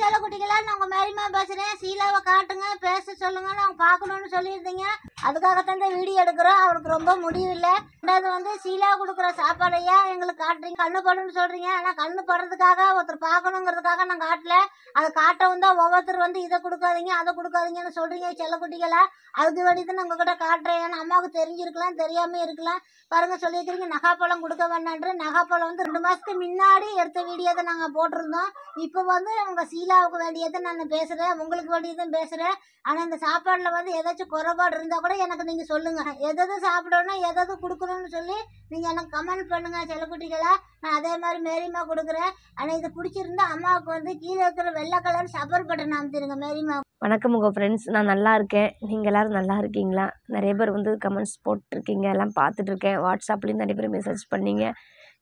செல்ல குட்டிகளா நான் உங்கள் மேரிமா பேசுகிறேன் சீலாவை காட்டுங்க பேச சொல்லுங்கள் நாங்கள் பார்க்கணுன்னு சொல்லியிருந்தீங்க அதுக்காகத்தான் இந்த வீடியோ எடுக்கிறோம் அவருக்கு ரொம்ப முடியவில்லை ரெண்டாவது வந்து சீலா கொடுக்குற சாப்பாடையா எங்களுக்கு காட்டுறீங்க கண்ணு படுன்னு சொல்கிறீங்க ஆனால் கண்ணு படுறதுக்காக ஒருத்தர் பார்க்கணுங்கிறதுக்காக நான் காட்டல அதை காட்டவும் தான் ஒவ்வொருத்தர் வந்து இதை கொடுக்காதீங்க அதை கொடுக்காதீங்கன்னு சொல்கிறீங்க செல்லக்குட்டிகளை அதுக்கு வேண்டி தான் உங்ககிட்ட காட்டுறேன் ஏன்னா அம்மாவுக்கு தெரிஞ்சிருக்கலாம் தெரியாமல் இருக்கலாம் பாருங்கள் சொல்லியிருக்கிறீங்க நகாப்பழம் கொடுக்க வேண்டான்ற நகாப்பழம் வந்து ரெண்டு மாதத்துக்கு முன்னாடி எடுத்த வீடியோதை நாங்கள் போட்டிருந்தோம் இப்போ வந்து உங்கள் சீலாவுக்கு வேண்டியதை நான் பேசுகிறேன் உங்களுக்கு வேண்டியதும் பேசுகிறேன் ஆனால் இந்த சாப்பாடுல வந்து ஏதாச்சும் குறைபாடு இருந்தால் கூட அப்புறம் எனக்கு நீங்கள் சொல்லுங்கள் எதாவது சாப்பிடணும் எதாவது கொடுக்கணும்னு சொல்லி நீங்கள் எனக்கு கமெண்ட் பண்ணுங்கள் சில குட்டிகளை நான் அதே மாதிரி மேரிமா கொடுக்குறேன் ஆனால் இது பிடிச்சிருந்தா அம்மாவுக்கு வந்து கீழே இருக்கிற வெள்ளை கலர் சபர் பட்டன் அமைச்சிருங்க மேரிமா வணக்கம் உங்கள் ஃப்ரெண்ட்ஸ் நான் நல்லா இருக்கேன் நீங்கள் எல்லோரும் நல்லா இருக்கீங்களா நிறைய பேர் வந்து கமெண்ட்ஸ் போட்டிருக்கீங்க எல்லாம் பார்த்துட்ருக்கேன் வாட்ஸ்அப்லேயும் நிறைய பேர் மெசேஜ் பண்ணீங்க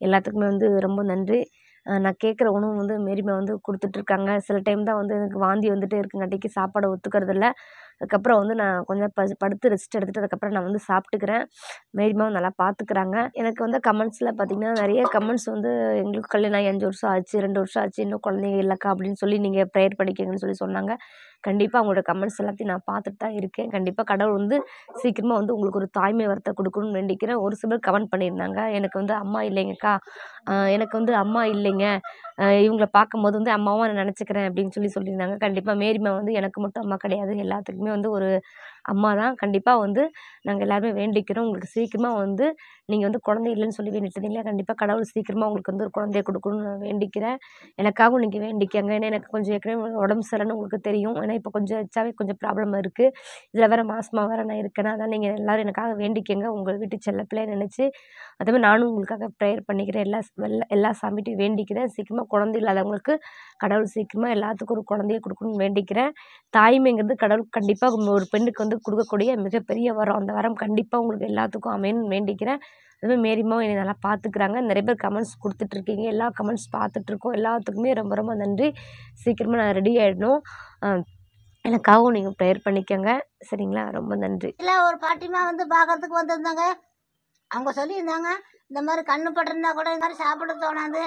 எல்லாத்துக்குமே வந்து ரொம்ப நன்றி நான் கேட்குற உணவு வந்து மேரிமா வந்து கொடுத்துட்ருக்காங்க சில டைம் தான் வந்து எனக்கு வாந்தி வந்துட்டு இருக்குங்காட்டிக்கு சாப்பாடை ஒத்துக்கறதில்ல அதுக்கப்புறம் வந்து நான் கொஞ்சம் படுத்து ரெஸ்ட் எடுத்துகிட்டு அதுக்கப்புறம் நான் வந்து சாப்பிட்டுக்கிறேன் மேரிமாவும் நல்லா பார்த்துக்குறாங்க எனக்கு வந்து கமெண்ட்ஸில் பார்த்திங்கன்னா நிறைய கமெண்ட்ஸ் வந்து எங்களுக்கு கல்யாணம் ஆகி அஞ்சு வருஷம் ஆச்சு ரெண்டு வருஷம் ஆச்சு இன்னும் குழந்தைங்க இல்லைக்கா அப்படின்னு சொல்லி நீங்கள் ப்ரேயர் படிக்கிங்கன்னு சொல்லி சொன்னாங்க கண்டிப்பாக அவங்களோட கமெண்ட்ஸ் எல்லாத்தையும் நான் பார்த்துட்டு தான் இருக்கேன் கண்டிப்பாக கடவுள் வந்து சீக்கிரமாக வந்து உங்களுக்கு ஒரு தாய்மை வரத்தை கொடுக்கணும்னு வேண்டிக்கிறேன் ஒரு சிலர் கமெண்ட் பண்ணியிருந்தாங்க எனக்கு வந்து அம்மா இல்லைங்கக்கா எனக்கு வந்து அம்மா இல்லைங்க இவங்களை பார்க்கும்போது வந்து அம்மாவும் நான் நினச்சிக்கிறேன் அப்படின்னு சொல்லி சொல்லியிருந்தாங்க கண்டிப்பாக மேரிமா வந்து எனக்கு மட்டும் அம்மா கிடையாது எல்லாத்துக்குமே வந்து ஒரு அம்மா தான் கண்டிப்பாக வந்து நாங்கள் எல்லாருமே வேண்டிக்கிறோம் உங்களுக்கு சீக்கிரமாக வந்து நீங்கள் வந்து குழந்தை இல்லைன்னு சொல்லி வேண்டிட்டு கண்டிப்பாக கடவுள் சீக்கிரமாக உங்களுக்கு வந்து ஒரு குழந்தைய கொடுக்கணும்னு நான் வேண்டிக்கிறேன் எனக்காகவும் நீங்கள் வேண்டிக்கங்க ஏன்னா எனக்கு கொஞ்சம் ஏற்கனவே உடம்பு சரின்னு உங்களுக்கு தெரியும் ஏன்னா இப்போ கொஞ்சம் எச்சாவே கொஞ்சம் ப்ராப்ளம் இருக்குது இதில் வேறு மாதமாக வேறு நான் இருக்கேன்னா அதான் நீங்கள் எல்லோரும் எனக்காக வேண்டிக்கங்க உங்கள் வீட்டு செல்ல பிள்ளையை நினச்சி மாதிரி நானும் உங்களுக்காக ப்ரேயர் பண்ணிக்கிறேன் எல்லா எல்லா சாமிட்டையும் வேண்டிக்கிறேன் சீக்கிரமாக குழந்தை இல்லாதவங்களுக்கு கடவுள் சீக்கிரமாக எல்லாத்துக்கும் ஒரு குழந்தைய கொடுக்கணுன்னு வேண்டிக்கிறேன் தாய்மைங்கிறது கடவுள் கண்டிப்பாக ஒரு பெண்ணுக்கு வந்து கொடுக்கக்கூடிய மிகப்பெரிய வரம் அந்த வரம் கண்டிப்பாக உங்களுக்கு எல்லாத்துக்கும் அமையணும்னு வேண்டிக்கிறேன் அதுவும் மேரிமாவும் என்னை நல்லா பார்த்துக்கிறாங்க நிறைய பேர் கமெண்ட்ஸ் கொடுத்துட்ருக்கீங்க எல்லா கமெண்ட்ஸ் பார்த்துட்ருக்கோம் எல்லாத்துக்குமே ரொம்ப ரொம்ப நன்றி சீக்கிரமாக நான் ரெடி ஆகிடணும் எனக்காகவும் நீங்கள் ப்ரேயர் பண்ணிக்கோங்க சரிங்களா ரொம்ப நன்றி இல்லை ஒரு பாட்டிமா வந்து பார்க்கறதுக்கு வந்திருந்தாங்க அவங்க சொல்லியிருந்தாங்க இந்த மாதிரி கண்ணு பட்டிருந்தா கூட இந்த மாதிரி சாப்பிட தோணாது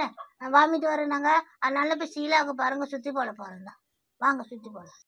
வாமிட்டு வருனாங்க அதனால போய் சீலாவுக்கு பாருங்க சுற்றி போல போகிறோம் வாங்க சுற்றி போகலாம்